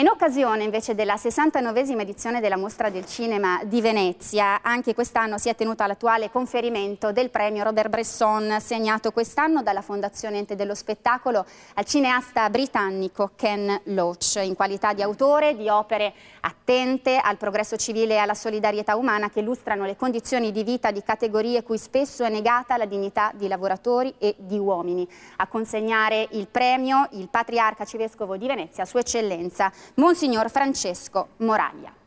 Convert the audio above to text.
in occasione invece della 69esima edizione della Mostra del Cinema di Venezia, anche quest'anno si è tenuto l'attuale conferimento del premio Robert Bresson, segnato quest'anno dalla Fondazione Ente dello Spettacolo al cineasta britannico Ken Loach, in qualità di autore di opere a attente al progresso civile e alla solidarietà umana che illustrano le condizioni di vita di categorie cui spesso è negata la dignità di lavoratori e di uomini. A consegnare il premio il patriarca arcivescovo di Venezia, Sua Eccellenza, Monsignor Francesco Moraglia.